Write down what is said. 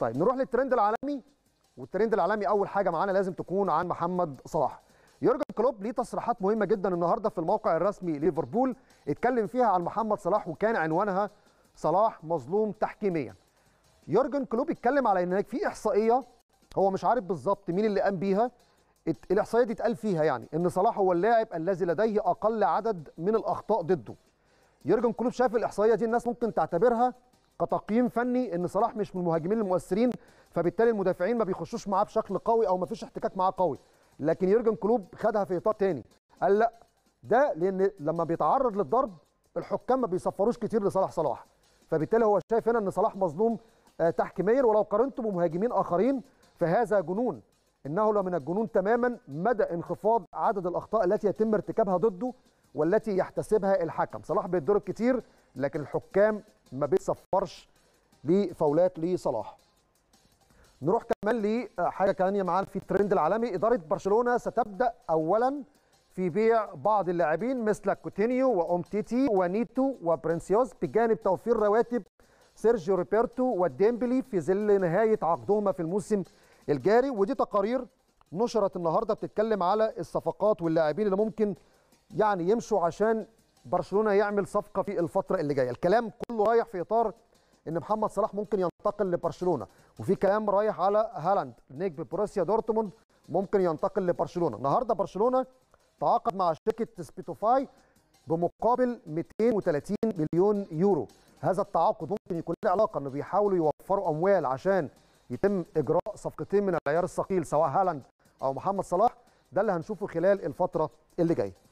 طيب نروح للترند العالمي والترند العالمي اول حاجه معانا لازم تكون عن محمد صلاح يورجن كلوب ليه تصريحات مهمه جدا النهارده في الموقع الرسمي ليفربول اتكلم فيها عن محمد صلاح وكان عنوانها صلاح مظلوم تحكيميا يورجن كلوب اتكلم على ان في احصائيه هو مش عارف بالظبط مين اللي قام بيها الاحصائيه دي اتقال فيها يعني ان صلاح هو اللاعب الذي لديه اقل عدد من الاخطاء ضده يورجن كلوب شاف الاحصائيه دي الناس ممكن تعتبرها كتقييم فني ان صلاح مش من المهاجمين المؤثرين فبالتالي المدافعين ما بيخشوش معاه بشكل قوي او ما فيش احتكاك معاه قوي لكن يورجن كلوب خدها في اطار تاني قال لا ده لان لما بيتعرض للضرب الحكام ما بيصفروش كتير لصلاح صلاح فبالتالي هو شايف هنا ان صلاح مظلوم آه، تحكيميا ولو قارنته بمهاجمين اخرين فهذا جنون انه من الجنون تماما مدى انخفاض عدد الاخطاء التي يتم ارتكابها ضده والتي يحتسبها الحكم صلاح بيتضرب كتير لكن الحكام ما بيصفرش لفاولات لصلاح نروح كمان لحاجه ثانيه معانا في الترند العالمي اداره برشلونه ستبدا اولا في بيع بعض اللاعبين مثل كوتينيو وأومتيتي ونيتو وبرنسيوز بجانب توفير رواتب سيرجيو ريبيرتو وديمبلي في ظل نهاية عقدهما في الموسم الجاري ودي تقارير نشرت النهاردة بتتكلم على الصفقات واللاعبين اللي ممكن يعني يمشوا عشان برشلونه يعمل صفقه في الفتره اللي جايه الكلام كله رايح في اطار ان محمد صلاح ممكن ينتقل لبرشلونه وفي كلام رايح على هالاند نجم بروسيا دورتموند ممكن ينتقل لبرشلونه النهارده برشلونه تعاقد مع شركه سبيتوفاي بمقابل 230 مليون يورو هذا التعاقد ممكن يكون له علاقه انه بيحاولوا يوفروا اموال عشان يتم اجراء صفقتين من العيار الثقيل سواء هالاند او محمد صلاح ده اللي هنشوفه خلال الفتره اللي جايه